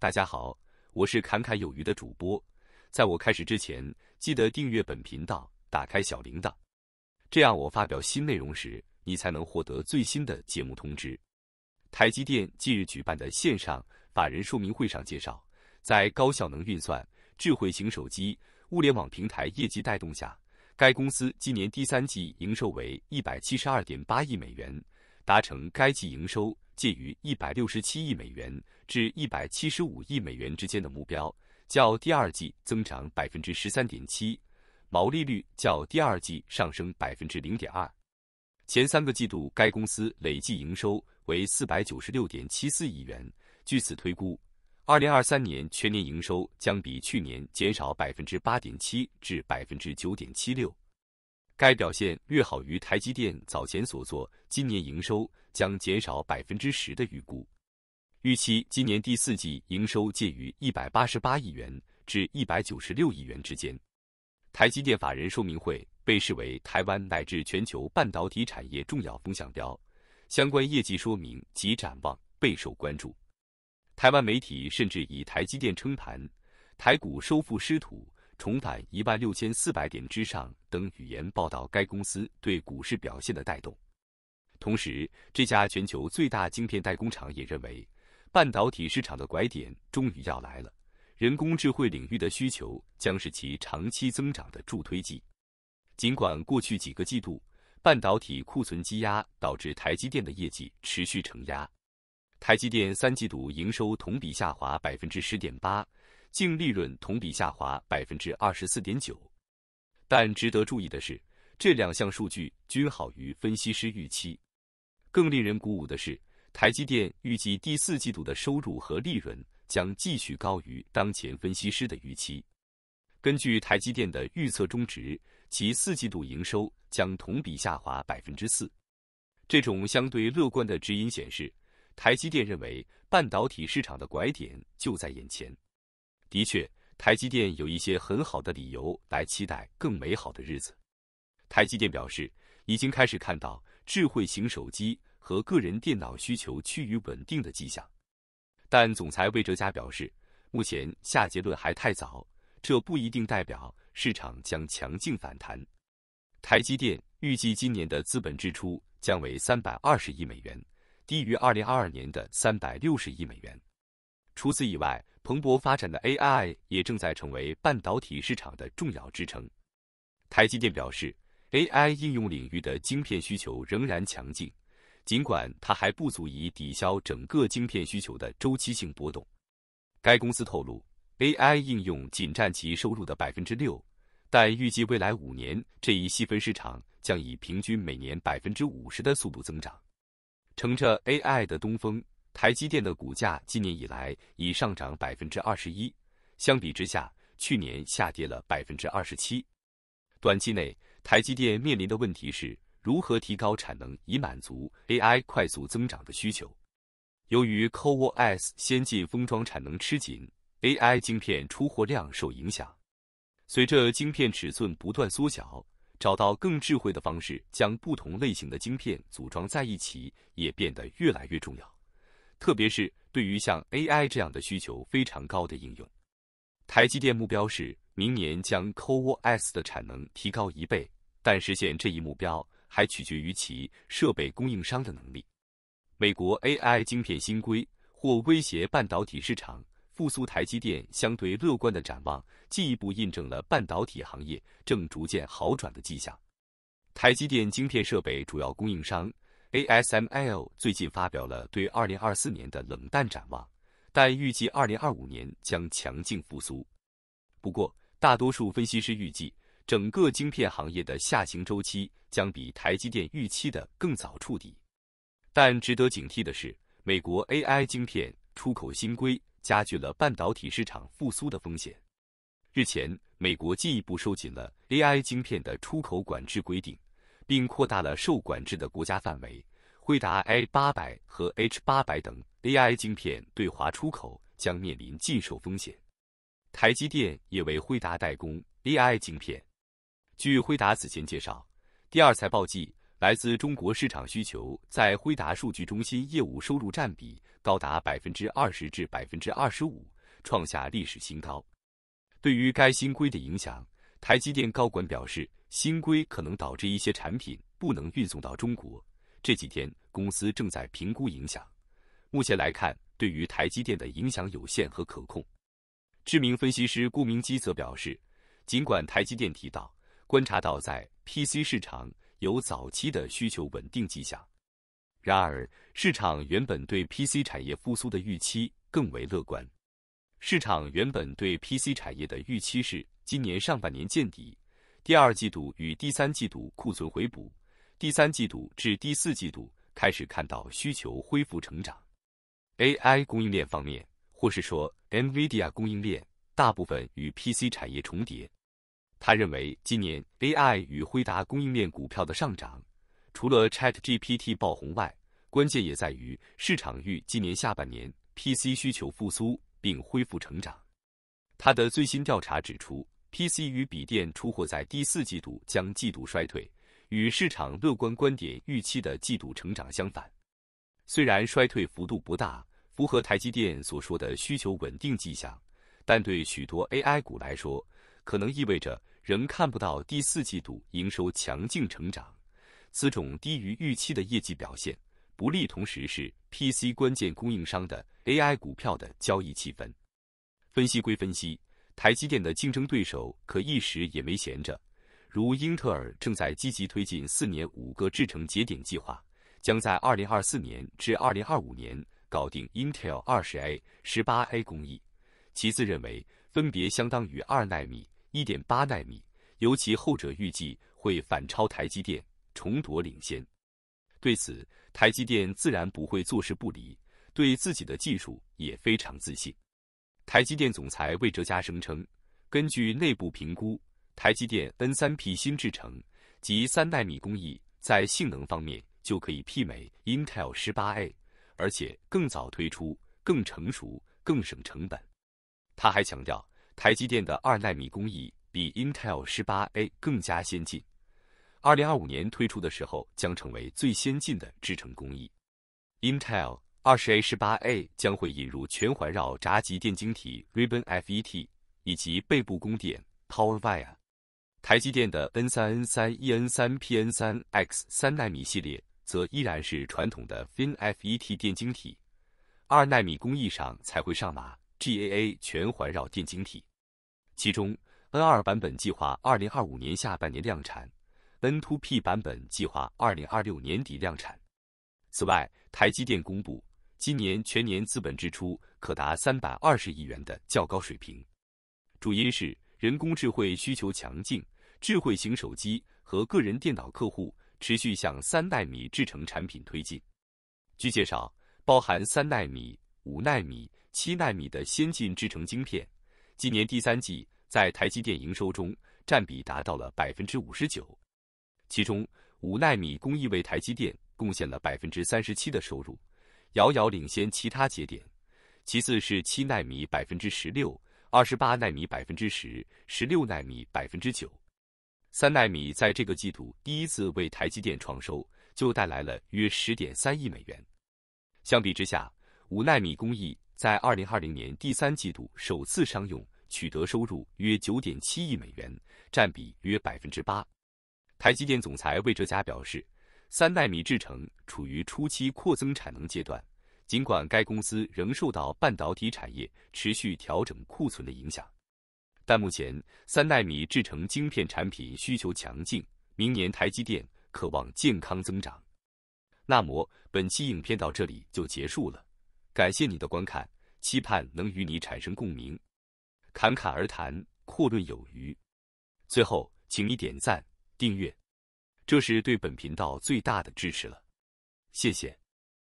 大家好，我是侃侃有余的主播。在我开始之前，记得订阅本频道，打开小铃铛，这样我发表新内容时，你才能获得最新的节目通知。台积电近日举办的线上法人说明会上介绍，在高效能运算、智慧型手机、物联网平台业绩带动下，该公司今年第三季营收为一百七十二点八亿美元，达成该季营收。介于一百六十七亿美元至一百七十五亿美元之间的目标，较第二季增长百分之十三点七，毛利率较第二季上升百分之零点二。前三个季度，该公司累计营收为四百九十六点七四亿元。据此推估，二零二三年全年营收将比去年减少百分之八点七至百分之九点七六。该表现略好于台积电早前所做，今年营收将减少百分之十的预估，预期今年第四季营收介于一百八十八亿元至一百九十六亿元之间。台积电法人说明会被视为台湾乃至全球半导体产业重要风向标，相关业绩说明及展望备受关注。台湾媒体甚至以台积电称盘，台股收复失土。重返一万六千四百点之上等语言报道该公司对股市表现的带动。同时，这家全球最大晶片代工厂也认为，半导体市场的拐点终于要来了，人工智慧领域的需求将是其长期增长的助推剂。尽管过去几个季度，半导体库存积压导致台积电的业绩持续承压，台积电三季度营收同比下滑百分之十点八。净利润同比下滑百分之二十四点九，但值得注意的是，这两项数据均好于分析师预期。更令人鼓舞的是，台积电预计第四季度的收入和利润将继续高于当前分析师的预期。根据台积电的预测，中值其四季度营收将同比下滑百分之四。这种相对乐观的指引显示，台积电认为半导体市场的拐点就在眼前。的确，台积电有一些很好的理由来期待更美好的日子。台积电表示，已经开始看到智慧型手机和个人电脑需求趋于稳定的迹象。但总裁魏哲嘉表示，目前下结论还太早，这不一定代表市场将强劲反弹。台积电预计今年的资本支出将为三百二十亿美元，低于二零二二年的三百六十亿美元。除此以外。蓬勃发展的 AI 也正在成为半导体市场的重要支撑。台积电表示，AI 应用领域的晶片需求仍然强劲，尽管它还不足以抵消整个晶片需求的周期性波动。该公司透露，AI 应用仅占其收入的百分之六，但预计未来五年这一细分市场将以平均每年百分之五十的速度增长。乘着 AI 的东风。台积电的股价今年以来已上涨百分之二十一，相比之下，去年下跌了百分之二十七。短期内，台积电面临的问题是如何提高产能，以满足 AI 快速增长的需求。由于 CoWoS 先进封装产能吃紧，AI 晶片出货量受影响。随着晶片尺寸不断缩小，找到更智慧的方式，将不同类型的晶片组装在一起，也变得越来越重要。特别是对于像 AI 这样的需求非常高的应用，台积电目标是明年将 CoWoS 的产能提高一倍，但实现这一目标还取决于其设备供应商的能力。美国 AI 晶片新规或威胁半导体市场复苏，台积电相对乐观的展望进一步印证了半导体行业正逐渐好转的迹象。台积电晶片设备主要供应商。ASML 最近发表了对2024年的冷淡展望，但预计2025年将强劲复苏。不过，大多数分析师预计，整个晶片行业的下行周期将比台积电预期的更早触底。但值得警惕的是，美国 AI 晶片出口新规加剧了半导体市场复苏的风险。日前，美国进一步收紧了 AI 晶片的出口管制规定。并扩大了受管制的国家范围，辉达 A 八百和 H 八百等 AI 晶片对华出口将面临禁售风险。台积电也为辉达代工 AI 晶片。据辉达此前介绍，第二财报季来自中国市场需求在辉达数据中心业务收入占比高达百分之二十至百分之二十五，创下历史新高。对于该新规的影响。台积电高管表示，新规可能导致一些产品不能运送到中国。这几天，公司正在评估影响。目前来看，对于台积电的影响有限和可控。知名分析师顾明基则表示，尽管台积电提到观察到在 PC 市场有早期的需求稳定迹象，然而市场原本对 PC 产业复苏的预期更为乐观。市场原本对 PC 产业的预期是。今年上半年见底，第二季度与第三季度库存回补，第三季度至第四季度开始看到需求恢复成长。AI 供应链方面，或是说 NVIDIA 供应链，大部分与 PC 产业重叠。他认为，今年 AI 与辉达供应链股票的上涨，除了 ChatGPT 爆红外，关键也在于市场预今年下半年 PC 需求复苏并恢复成长。他的最新调查指出，PC 与笔电出货在第四季度将季度衰退，与市场乐观观点预期的季度成长相反。虽然衰退幅度不大，符合台积电所说的需求稳定迹象，但对许多 AI 股来说，可能意味着仍看不到第四季度营收强劲成长。此种低于预期的业绩表现，不利同时是 PC 关键供应商的 AI 股票的交易气氛。分析归分析，台积电的竞争对手可一时也没闲着。如英特尔正在积极推进四年五个制程节点计划，将在二零二四年至二零二五年搞定 Intel 二十 A 十八 A 工艺。其次认为，分别相当于二纳米、一点八纳米，尤其后者预计会反超台积电，重夺领先。对此，台积电自然不会坐视不理，对自己的技术也非常自信。台积电总裁魏哲嘉声称，根据内部评估，台积电 N 三 P 新制程及三纳米工艺在性能方面就可以媲美 Intel 十八 A，而且更早推出、更成熟、更省成本。他还强调，台积电的二纳米工艺比 Intel 十八 A 更加先进，二零二五年推出的时候将成为最先进的制程工艺。Intel。二十 A 十八 A 将会引入全环绕闸极电晶体 Ribbon FET 以及背部供电 Power Via。台积电的 N 三 N 三 E N 三 P N 三 X 三纳米系列则依然是传统的 Fin FET 电晶体，二纳米工艺上才会上马 GAA 全环绕电晶体。其中 N 二版本计划二零二五年下半年量产，N two P 版本计划二零二六年底量产。此外，台积电公布。今年全年资本支出可达三百二十亿元的较高水平，主因是人工智慧需求强劲，智慧型手机和个人电脑客户持续向三纳米制成产品推进。据介绍，包含三纳米、五纳米、七纳米的先进制成晶片，今年第三季在台积电营收中占比达到了百分之五十九，其中五纳米工艺为台积电贡献了百分之三十七的收入。遥遥领先其他节点，其次是七纳米百分之十六，二十八纳米百分之十，十六纳米百分之九，三纳米在这个季度第一次为台积电创收，就带来了约十点三亿美元。相比之下，五纳米工艺在二零二零年第三季度首次商用，取得收入约九点七亿美元，占比约百分之八。台积电总裁魏哲嘉表示。三纳米制程处于初期扩增产能阶段，尽管该公司仍受到半导体产业持续调整库存的影响，但目前三纳米制程晶片产品需求强劲，明年台积电渴望健康增长。那么本期影片到这里就结束了，感谢你的观看，期盼能与你产生共鸣。侃侃而谈，阔论有余。最后，请你点赞、订阅。这是对本频道最大的支持了，谢谢。